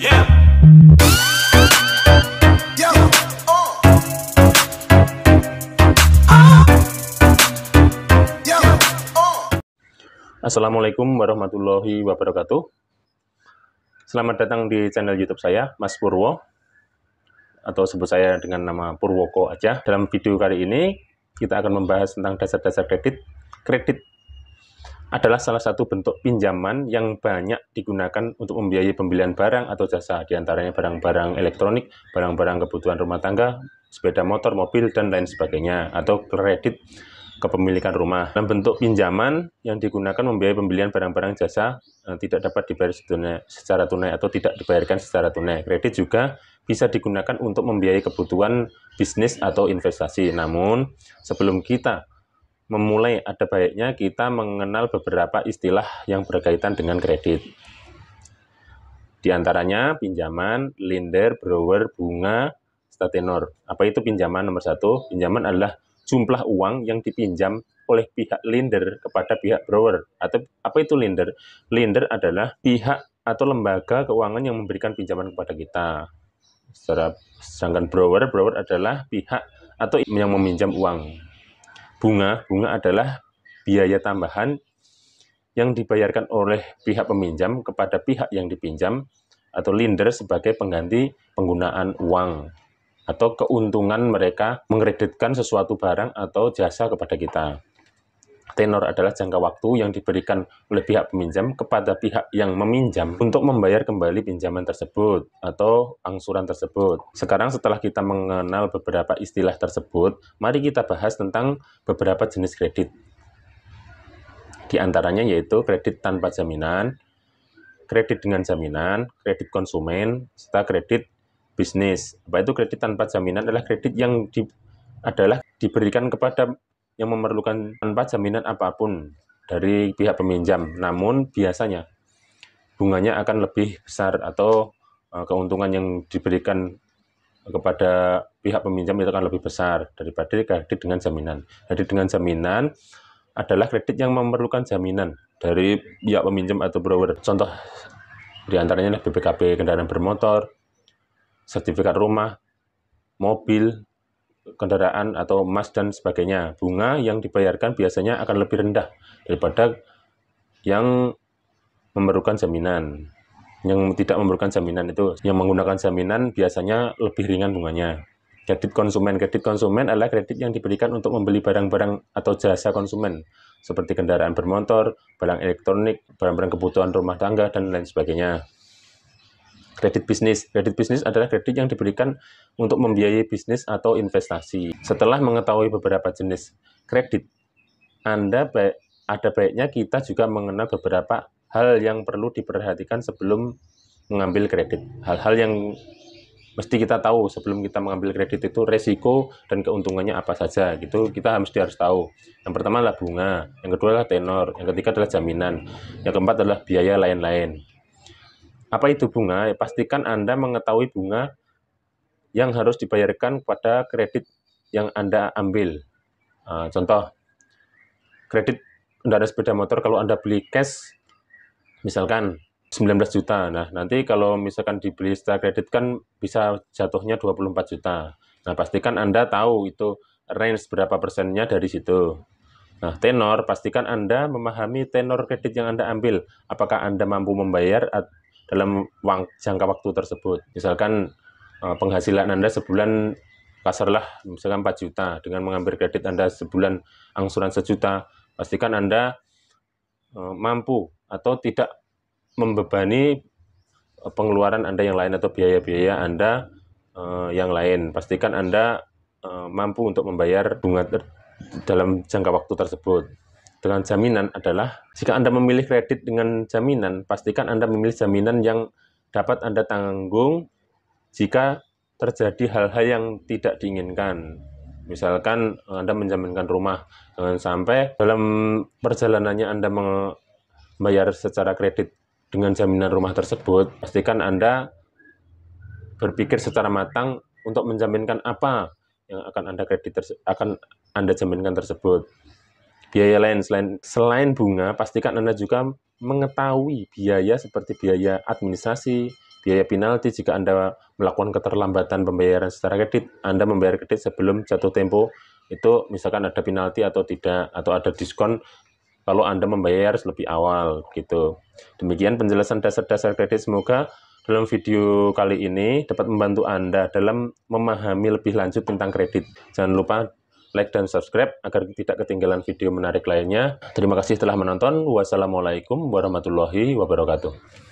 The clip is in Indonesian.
Oh. Oh. Assalamualaikum warahmatullahi wabarakatuh. Selamat datang di channel YouTube saya, Mas Purwo, atau sebut saya dengan nama Purwoko aja. Dalam video kali ini, kita akan membahas tentang dasar-dasar kredit, kredit adalah salah satu bentuk pinjaman yang banyak digunakan untuk membiayai pembelian barang atau jasa, diantaranya barang-barang elektronik, barang-barang kebutuhan rumah tangga, sepeda motor, mobil, dan lain sebagainya, atau kredit kepemilikan rumah. Dan bentuk pinjaman yang digunakan membiayai pembelian barang-barang jasa eh, tidak dapat dibayar secara tunai atau tidak dibayarkan secara tunai. Kredit juga bisa digunakan untuk membiayai kebutuhan bisnis atau investasi. Namun, sebelum kita memulai ada baiknya kita mengenal beberapa istilah yang berkaitan dengan kredit. Di antaranya pinjaman, lender, borrower, bunga, statenor. Apa itu pinjaman nomor satu? Pinjaman adalah jumlah uang yang dipinjam oleh pihak lender kepada pihak borrower. Atau apa itu lender? Lender adalah pihak atau lembaga keuangan yang memberikan pinjaman kepada kita. Secara sedangkan borrower, borrower adalah pihak atau yang meminjam uang bunga, bunga adalah biaya tambahan yang dibayarkan oleh pihak peminjam kepada pihak yang dipinjam atau lender sebagai pengganti penggunaan uang atau keuntungan mereka mengkreditkan sesuatu barang atau jasa kepada kita tenor adalah jangka waktu yang diberikan oleh pihak peminjam kepada pihak yang meminjam untuk membayar kembali pinjaman tersebut atau angsuran tersebut. Sekarang setelah kita mengenal beberapa istilah tersebut, mari kita bahas tentang beberapa jenis kredit. Di antaranya yaitu kredit tanpa jaminan, kredit dengan jaminan, kredit konsumen, serta kredit bisnis. Apa itu kredit tanpa jaminan adalah kredit yang di, adalah diberikan kepada yang memerlukan tanpa jaminan apapun dari pihak peminjam. Namun biasanya bunganya akan lebih besar atau eh, keuntungan yang diberikan kepada pihak peminjam itu akan lebih besar daripada kredit dengan jaminan. Jadi dengan jaminan adalah kredit yang memerlukan jaminan dari pihak peminjam atau borrower. Contoh diantaranya adalah BPKB kendaraan bermotor, sertifikat rumah, mobil, kendaraan atau emas dan sebagainya. Bunga yang dibayarkan biasanya akan lebih rendah daripada yang memerlukan jaminan. Yang tidak memerlukan jaminan itu, yang menggunakan jaminan biasanya lebih ringan bunganya. Kredit konsumen, kredit konsumen adalah kredit yang diberikan untuk membeli barang-barang atau jasa konsumen seperti kendaraan bermotor, barang elektronik, barang-barang kebutuhan rumah tangga, dan lain sebagainya kredit bisnis. Kredit bisnis adalah kredit yang diberikan untuk membiayai bisnis atau investasi. Setelah mengetahui beberapa jenis kredit, Anda baik, ada baiknya kita juga mengenal beberapa hal yang perlu diperhatikan sebelum mengambil kredit. Hal-hal yang mesti kita tahu sebelum kita mengambil kredit itu resiko dan keuntungannya apa saja gitu kita mesti harus tahu yang pertama adalah bunga yang kedua adalah tenor yang ketiga adalah jaminan yang keempat adalah biaya lain-lain apa itu bunga? Ya, pastikan Anda mengetahui bunga yang harus dibayarkan pada kredit yang Anda ambil. Ah, contoh, kredit kendaraan sepeda motor kalau Anda beli cash, misalkan 19 juta. Nah, nanti kalau misalkan dibeli secara kredit kan bisa jatuhnya 24 juta. Nah, pastikan Anda tahu itu range berapa persennya dari situ. Nah, tenor, pastikan Anda memahami tenor kredit yang Anda ambil. Apakah Anda mampu membayar dalam jangka waktu tersebut. Misalkan eh, penghasilan Anda sebulan kasarlah misalkan 4 juta dengan mengambil kredit Anda sebulan angsuran sejuta, pastikan Anda eh, mampu atau tidak membebani eh, pengeluaran Anda yang lain atau biaya-biaya Anda yang lain. Pastikan Anda mampu untuk membayar bunga dalam jangka waktu tersebut dengan jaminan adalah jika Anda memilih kredit dengan jaminan, pastikan Anda memilih jaminan yang dapat Anda tanggung jika terjadi hal-hal yang tidak diinginkan. Misalkan Anda menjaminkan rumah, jangan sampai dalam perjalanannya Anda membayar secara kredit dengan jaminan rumah tersebut, pastikan Anda berpikir secara matang untuk menjaminkan apa yang akan Anda kredit akan Anda jaminkan tersebut biaya lain selain selain bunga, pastikan Anda juga mengetahui biaya seperti biaya administrasi, biaya penalti jika Anda melakukan keterlambatan pembayaran secara kredit, Anda membayar kredit sebelum jatuh tempo itu misalkan ada penalti atau tidak atau ada diskon kalau Anda membayar lebih awal gitu. Demikian penjelasan dasar-dasar kredit semoga dalam video kali ini dapat membantu Anda dalam memahami lebih lanjut tentang kredit. Jangan lupa like dan subscribe agar tidak ketinggalan video menarik lainnya. Terima kasih telah menonton. Wassalamualaikum warahmatullahi wabarakatuh.